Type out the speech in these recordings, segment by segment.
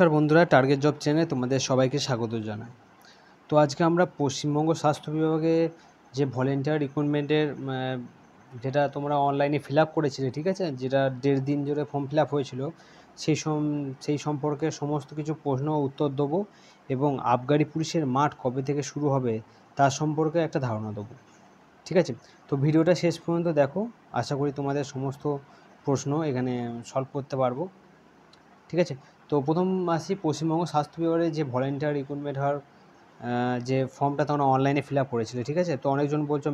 নমস্কার বন্ধুরা target job চ্যানেলে তোমাদের সবাইকে স্বাগত জানাই তো আজকে আমরা পশ্চিমবঙ্গ স্বাস্থ্য বিভাগে যে ভলেন্টিয়ার রিক্রুটমেন্টের যেটা তোমরা অনলাইনে ফিল আপ করেছিলে ঠিক আছে যেটা দেড় দিন জুড়ে ফর্ম ফিল আপ হয়েছিল সেই সম সেই সম্পর্কে সমস্ত কিছু প্রশ্ন উত্তর দেবো এবং আবগারি পুলিশের মাঠ কবে থেকে শুরু হবে তার সম্পর্কে একটা ধারণা দেবো ঠিক আছে তো ভিডিওটা শেষ পর্যন্ত দেখো আশা করি তোমাদের সমস্ত প্রশ্ন এখানে সলভ করতে পারবো ঠিক আছে তো প্রথম মাসি পশ্চিমবঙ্গ স্বাস্থ্য বিভাগের যে ভলেন্টিয়ার রিক্রুটমেন্ট হওয়ার যে ফর্মটা তখন অনলাইনে ফিল আপ করেছিল ঠিক আছে তো অনেকজন বলছো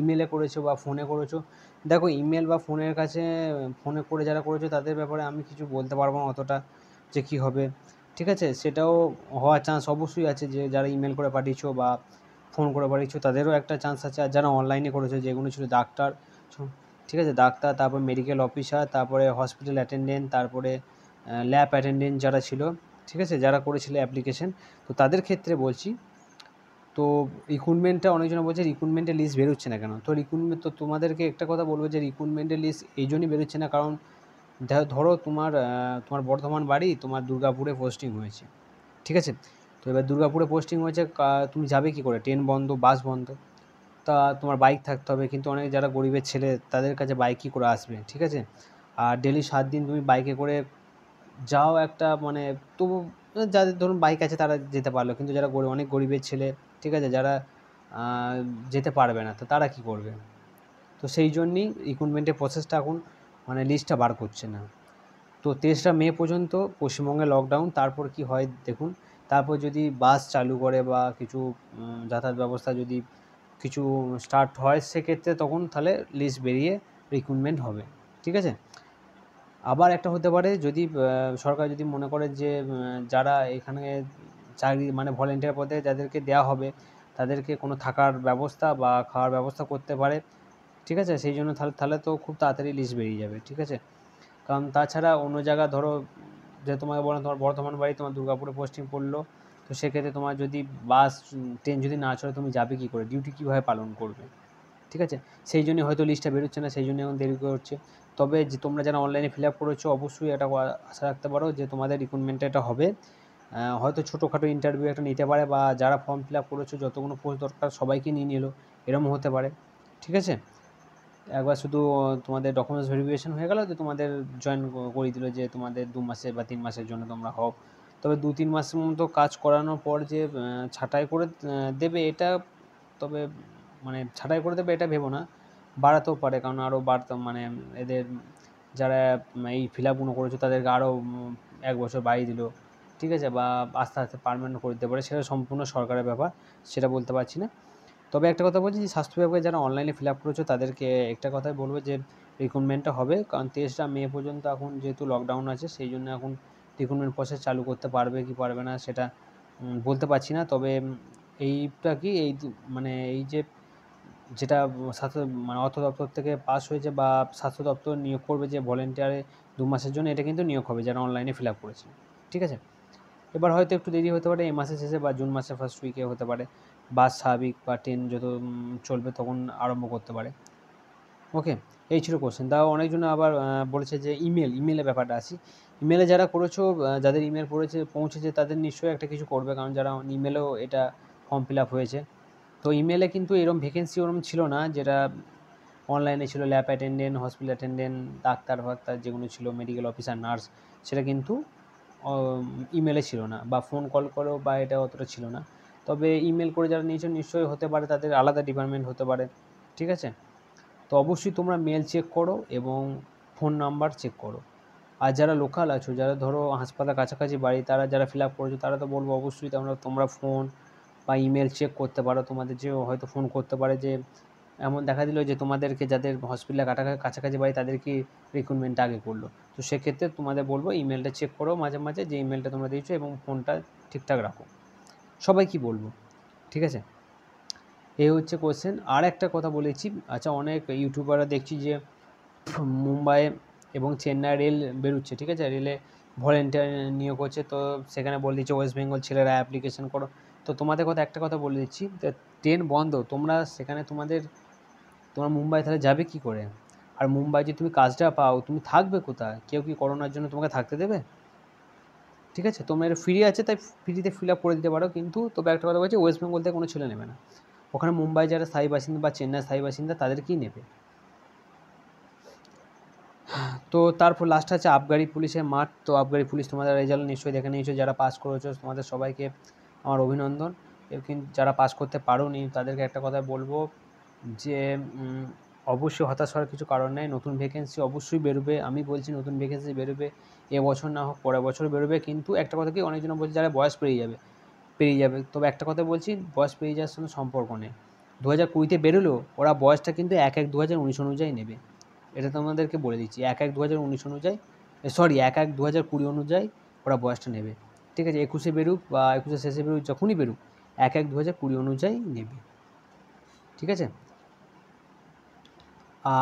ইমেলে করেছো বা ফোনে করেছো দেখো ইমেল বা ফোনের কাছে ফোনে করে যারা করেছো তাদের ব্যাপারে আমি কিছু বলতে পারবো না অতটা যে কী হবে ঠিক আছে সেটাও হওয়ার চান্স অবশ্যই আছে যে যারা ইমেল করে পাঠিয়েছো বা ফোন করে পাঠিয়েছো তাদেরও একটা চান্স আছে আর যারা অনলাইনে করেছো যেগুলো ছিল ডাক্তার ঠিক আছে ডাক্তার তারপর মেডিকেল অফিসার তারপরে হসপিটাল অ্যাটেন্ডেন্ট তারপরে ল্যাব অ্যাটেন্ডেন্ট যারা ছিল ঠিক আছে যারা করেছিল অ্যাপ্লিকেশন তো তাদের ক্ষেত্রে বলছি তো রিক্রুটমেন্টটা অনেকজনে বলছে রিক্রুটমেন্টের লিস্ট বেরোচ্ছে না কেন তো রিক্রুটমেন্ট তো তোমাদেরকে একটা কথা বলবো যে রিক্রুটমেন্টের লিস্ট এই জন্যই বেরোচ্ছে না কারণ ধরো তোমার তোমার বর্ধমান বাড়ি তোমার দুর্গাপুরে পোস্টিং হয়েছে ঠিক আছে তো এবার দুর্গাপুরে পোস্টিং হয়েছে তুমি যাবে কি করে ট্রেন বন্ধ বাস বন্ধ তা তোমার বাইক থাকতে হবে কিন্তু অনেক যারা গরিবের ছেলে তাদের কাছে বাইকই করে আসবে ঠিক আছে আর ডেলি সাত দিন তুমি বাইকে করে যাও একটা মানে তবু মানে যাদের ধরুন বাইক আছে তারা যেতে পারলো কিন্তু যারা গরিব অনেক গরিবের ছেলে ঠিক আছে যারা যেতে পারবে না তো তারা কি করবে তো সেই জন্যই রিক্রুটমেন্টের প্রসেসটা এখন মানে লিস্টটা বার করছে না তো তেইশটা মে পর্যন্ত পশ্চিমবঙ্গে লকডাউন তারপর কি হয় দেখুন তারপর যদি বাস চালু করে বা কিছু যাতায়াত ব্যবস্থা যদি কিছু স্টার্ট হয় সেক্ষেত্রে তখন তাহলে লিস্ট বেরিয়ে রিক্রুটমেন্ট হবে ঠিক আছে আবার একটা হতে পারে যদি সরকার যদি মনে করে যে যারা এখানে চাকরি মানে ভলেন্টিয়ার পদে যাদেরকে দেওয়া হবে তাদেরকে কোনো থাকার ব্যবস্থা বা খাওয়ার ব্যবস্থা করতে পারে ঠিক আছে সেই জন্য তাহলে তাহলে তো খুব তাড়াতাড়ি লিস্ট বেরিয়ে যাবে ঠিক আছে কারণ তাছাড়া অন্য জায়গা ধরো যে তোমাকে বলেন তোমার বর্ধমান বাড়ি তোমার দুর্গাপুরে পোস্টিং পড়লো তো সেক্ষেত্রে তোমার যদি বাস ট্রেন যদি না চলে তুমি যাবে কী করে ডিউটি কীভাবে পালন করবে ঠিক আছে সেই জন্য হয়তো লিস্টটা বেরোচ্ছে না সেই জন্য এখন দেরি করছে তবে যে তোমরা যারা অনলাইনে ফিল আপ করেছো অবশ্যই এটা আশা রাখতে পারো যে তোমাদের রিক্রুটমেন্টটা এটা হবে হয়তো ছোটোখাটো ইন্টারভিউ একটা নিতে পারে বা যারা ফর্ম ফিল আপ করেছো যতগুলো পোস্ট দরকার সবাইকে নিয়ে নিল এরম হতে পারে ঠিক আছে একবার শুধু তোমাদের ডকুমেন্টস ভেরিফিকেশন হয়ে গেল যে তোমাদের জয়েন করে দিল যে তোমাদের দু মাসে বা তিন মাসের জন্য তোমরা হও তবে দু তিন মাসের মতো কাজ করানোর পর যে ছাঁটাই করে দেবে এটা তবে মানে ছাঁটাই করে দেবে এটা ভেবো না বাড়াতেও পারে কারণ আরও বাড়তাম মানে এদের যারা এই ফিল আপগুলো করেছে তাদেরকে আরও এক বছর বাড়িয়ে দিল ঠিক আছে বা আস্তে আস্তে পারমানেন্ট করে দিতে পারে সেটা সম্পূর্ণ সরকারের ব্যাপার সেটা বলতে পারছি না তবে একটা কথা বলছি যে স্বাস্থ্য বিভাগে যারা অনলাইনে ফিল আপ করেছো তাদেরকে একটা কথাই বলবো যে রিক্রুটমেন্টটা হবে কারণ তেইশটা মে পর্যন্ত এখন যেহেতু লকডাউন আছে সেই জন্য এখন রিক্রুটমেন্ট প্রসেস চালু করতে পারবে কি পারবে না সেটা বলতে পারছি না তবে এইটা কি এই মানে এই যে যেটা স্বাস্থ্য মানে অর্থ দপ্তর থেকে পাস হয়েছে বা স্বাস্থ্য দপ্তর নিয়োগ করবে যে ভলেন্টিয়ারে দু মাসের জন্য এটা কিন্তু নিয়োগ হবে যারা অনলাইনে ফিল আপ করেছে ঠিক আছে এবার হয়তো একটু দেরি হতে পারে এই মাসের শেষে বা জুন মাসের ফার্স্ট উইকে হতে পারে বাস স্বাভাবিক বা ট্রেন যত চলবে তখন আরম্ভ করতে পারে ওকে এই ছিল কোশ্চেন তাও অনেকজন আবার বলেছে যে ইমেল ইমেলের ব্যাপারটা আসি ইমেলে যারা করেছো যাদের ইমেল পড়েছে পৌঁছেছে তাদের নিশ্চয়ই একটা কিছু করবে কারণ যারা ইমেলেও এটা ফর্ম ফিল আপ হয়েছে তো ইমেলে কিন্তু এরম ভ্যাকেন্সি ওরম ছিল না যেটা অনলাইনে ছিল lab attendant hospital attendant doctor ফাক্তার যেগুলো ছিল মেডিকেল অফিসার নার্স সেটা কিন্তু ইমেলে ছিল না বা ফোন কল করেও বা এটা অতটা ছিল না তবে ইমেল করে যারা নিয়েছো নিশ্চয়ই হতে পারে তাদের আলাদা ডিপার্টমেন্ট হতে পারে ঠিক আছে তো অবশ্যই তোমরা মেল চেক করো এবং ফোন নাম্বার চেক করো আর যারা লোকাল আছো যারা ধরো হাসপাতাল কাছাকাছি বাড়ি তারা যারা ফিল আপ করেছো তারা তো বলবো অবশ্যই তোমরা তোমরা ফোন বা ইমেল চেক করতে পারো তোমাদের যে হয়তো ফোন করতে পারে যে এমন দেখা দিল যে তোমাদেরকে যাদের হসপিটালে কাছাকাছি বাড়ি তাদেরকে রিক্রুটমেন্ট আগে করলো তো সেক্ষেত্রে তোমাদের বলবো ইমেলটা চেক করো মাঝে মাঝে যে ইমেলটা তোমরা দিয়েছো এবং ফোনটা ঠিকঠাক রাখো সবাই কি বলবো ঠিক আছে এই হচ্ছে কোশ্চেন আর একটা কথা বলেছি আচ্ছা অনেক ইউটিউবাররা দেখছি যে মুম্বাই এবং চেন্নাই রেল বেরোচ্ছে ঠিক আছে রেলে ভলেন্টিয়ার নিয়োগ হচ্ছে তো সেখানে বলে দিচ্ছে ওয়েস্ট বেঙ্গল ছেলেরা অ্যাপ্লিকেশন করো তো তোমাদের কথা একটা কথা বলে দিচ্ছি ট্রেন বন্ধ তোমরা সেখানে তোমাদের তোমরা মুম্বাই তাহলে যাবে কি করে আর মুম্বাই যদি তুমি কাজটা পাও তুমি থাকবে কোথায় কেউ কি করোনার জন্য তোমাকে থাকতে দেবে ঠিক আছে তোমরা এটা ফ্রি আছে তাই ফ্রিতে ফিল আপ করে দিতে পারো কিন্তু তবে একটা কথা বলছি ওয়েস্ট বেঙ্গল থেকে কোনো ছেলে নেবে না ওখানে মুম্বাই যারা স্থায়ী বাসিন্দা বা চেন্নাই স্থায়ী বাসিন্দা তাদেরকেই নেবে তো তারপর লাস্ট আছে আবগারি পুলিশের মাঠ তো আবগারি পুলিশ তোমাদের রেজাল্ট নিশ্চয়ই দেখে নিয়েছো যারা পাস করেছো তোমাদের সবাইকে আমার অভিনন্দন কিন্তু যারা পাস করতে পারোনি তাদেরকে একটা কথা বলবো যে অবশ্যই হতাশ হওয়ার কিছু কারণ নেই নতুন ভ্যাকেন্সি অবশ্যই বেরোবে আমি বলছি নতুন ভ্যাকেন্সি বেরোবে এ বছর না হোক পরের বছর বেরোবে কিন্তু একটা কথা কি অনেকজন বলছে যারা বয়স পেরিয়ে যাবে পেরিয়ে যাবে তবে একটা কথা বলছি বয়স পেরিয়ে যাওয়ার সঙ্গে সম্পর্ক নেই দু হাজার কুড়িতে বেরোলেও ওরা বয়সটা কিন্তু এক এক দু হাজার উনিশ অনুযায়ী নেবে এটা তোমাদেরকে বলে দিচ্ছি এক এক দু হাজার উনিশ অনুযায়ী সরি এক এক দু হাজার কুড়ি অনুযায়ী ওরা বয়সটা নেবে ঠিক আছে একুশে বেরুক বা একুশে শেষে বেরুক যখনই বেরুক এক এক দু হাজার কুড়ি অনুযায়ী নেবে ঠিক আছে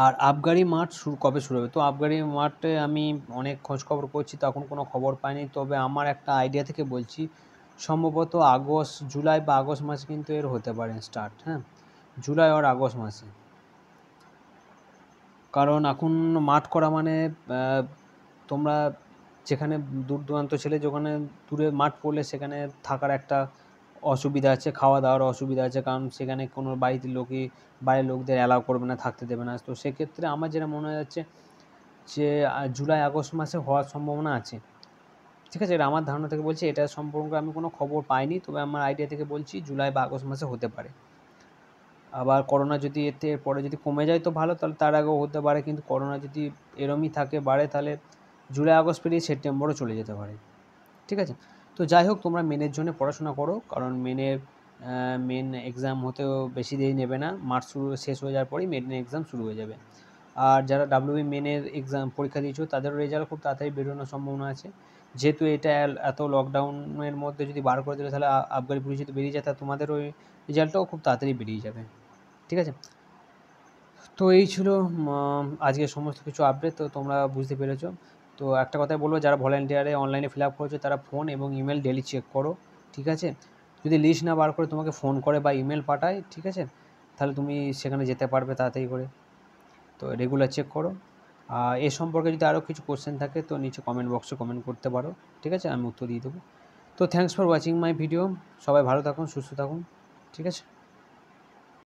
আর আবগারি মাঠ শুরু কবে শুরু হবে তো আবগারি মাঠে আমি অনেক খোঁজখবর করছি তখন কোনো খবর পাইনি তবে আমার একটা আইডিয়া থেকে বলছি সম্ভবত আগস্ট জুলাই বা আগস্ট মাসে কিন্তু এর হতে পারে স্টার্ট হ্যাঁ জুলাই আর আগস্ট মাসে কারণ এখন মাঠ করা মানে তোমরা যেখানে দূর দূরান্ত ছেলে যেখানে দূরে মাঠ পড়লে সেখানে থাকার একটা অসুবিধা আছে খাওয়া দাওয়ার অসুবিধা আছে কারণ সেখানে কোনো বাড়িতে লোকই বাইরের লোকদের অ্যালাউ করবে না থাকতে দেবে না তো সেক্ষেত্রে আমার যেটা মনে যাচ্ছে যে জুলাই আগস্ট মাসে হওয়ার সম্ভাবনা আছে ঠিক আছে এটা আমার ধারণা থেকে বলছি এটা সম্পর্কে আমি কোনো খবর পাইনি তবে আমার আইডিয়া থেকে বলছি জুলাই বা আগস্ট মাসে হতে পারে আবার করোনা যদি এতে পরে যদি কমে যায় তো ভালো তাহলে তার আগেও হতে পারে কিন্তু করোনা যদি এরমই থাকে বাড়ে তাহলে জুলাই আগস্ট পেরিয়ে সেপ্টেম্বরও চলে যেতে পারে ঠিক আছে তো যাই হোক তোমরা মেনের জন্য পড়াশোনা করো কারণ মেনের মেন এক্সাম হতেও বেশি দেরি নেবে না মার্চ শুরু শেষ হয়ে যাওয়ার পরেই মেনের এক্সাম শুরু হয়ে যাবে আর যারা ডাব্লিউবি e মেনের এক্সাম পরীক্ষা দিয়েছো তাদেরও রেজাল্ট খুব তাড়াতাড়ি বেরোনোর সম্ভাবনা আছে যেহেতু এটা এত লকডাউনের মধ্যে যদি বার করে দিলে তাহলে আফগানি পুলিশ যদি বেরিয়ে যায় তাহলে তোমাদের ওই রেজাল্টটাও খুব তাড়াতাড়ি বেরিয়ে যাবে ঠিক আছে তো এই ছিল আজকে সমস্ত কিছু আপডেট তো তোমরা বুঝতে পেরেছো তো একটা কথাই বলবো যারা ভলেন্টিয়ারে অনলাইনে ফিল আপ করেছো তারা ফোন এবং ইমেল ডেলি চেক করো ঠিক আছে যদি লিস্ট না বার করে তোমাকে ফোন করে বা ইমেল পাঠায় ঠিক আছে তাহলে তুমি সেখানে যেতে পারবে তাড়াতাড়ি করে তো রেগুলার চেক করো আর এ সম্পর্কে যদি আরও কিছু কোশ্চেন থাকে তো নিচে কমেন্ট বক্সে কমেন্ট করতে পারো ঠিক আছে আমি উত্তর দিয়ে দেবো তো thanks for watching my video সবাই ভালো থাকুন সুস্থ থাকুন ঠিক আছে